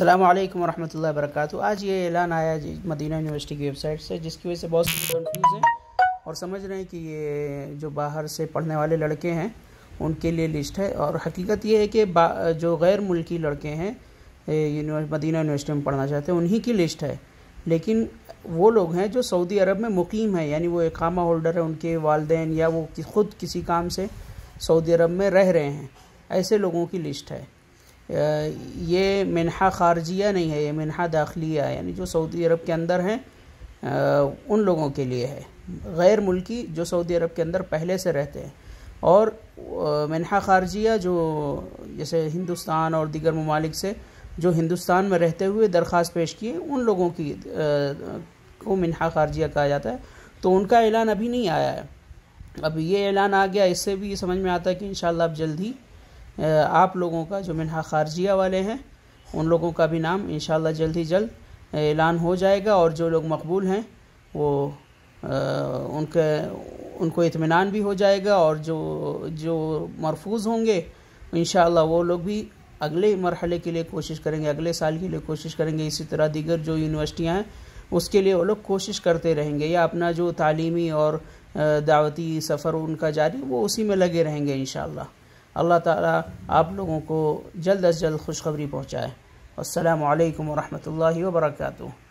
अल्लाम वरहमल वरक आज ये ऐलान आया जी मदीना यूनिवर्सिटी की वेबसाइट से जिसकी वजह से बहुत से कन्फ्यूज़ हैं और समझ रहे हैं कि ये जो बाहर से पढ़ने वाले लड़के हैं उनके लिए लिस्ट है और हकीकत ये है कि जो गैर मुल्की लड़के हैं मदीना यूनिवर्सिटी में पढ़ना चाहते हैं उन्हीं की लिस्ट है लेकिन वो लोग हैं जो सऊदी अरब में मुकीम हैं यानी वो एकामा होल्डर है उनके वालदेन या वो खुद किसी काम से सऊदी अरब में रह रहे हैं ऐसे लोगों की लिस्ट है ये मिनहा खारजिया नहीं है ये मिनहा दाखिलिया यानी जो सऊदी अरब के अंदर हैं उन लोगों के लिए है गैर मुल्की जो सऊदी अरब के अंदर पहले से रहते हैं और मिनहा खारजिया जो जैसे हिंदुस्तान और दीगर ममालिक से जो हिंदुस्तान में रहते हुए दरख्वास्त पेश किए उन लोगों की को मिनहा खारजिया कहा जाता है तो उनका ऐलान अभी नहीं आया है अब ये ऐलान आ गया इससे भी समझ में आता है कि इन अब जल्द ही आप लोगों का जो मिनहा खारजिया वाले हैं उन लोगों का भी नाम इन जल्द ही जल्द ऐलान हो जाएगा और जो लोग मकबूल हैं वो आ, उनके उनको इतमान भी हो जाएगा और जो जो मरफूज होंगे इन वो लोग भी अगले मरहले के लिए कोशिश करेंगे अगले साल के लिए कोशिश करेंगे इसी तरह दीगर जो यूनिवर्सिटियाँ हैं उसके लिए वो लोग कोशिश करते रहेंगे या अपना जो तालीमी और दावती सफ़र उनका जारी वो उसी में लगे रहेंगे इनशाला अल्लाह ताला आप लोगों को जल्द अज जल्द खुशखबरी पहुँचाए असलकम वरहमल वर्का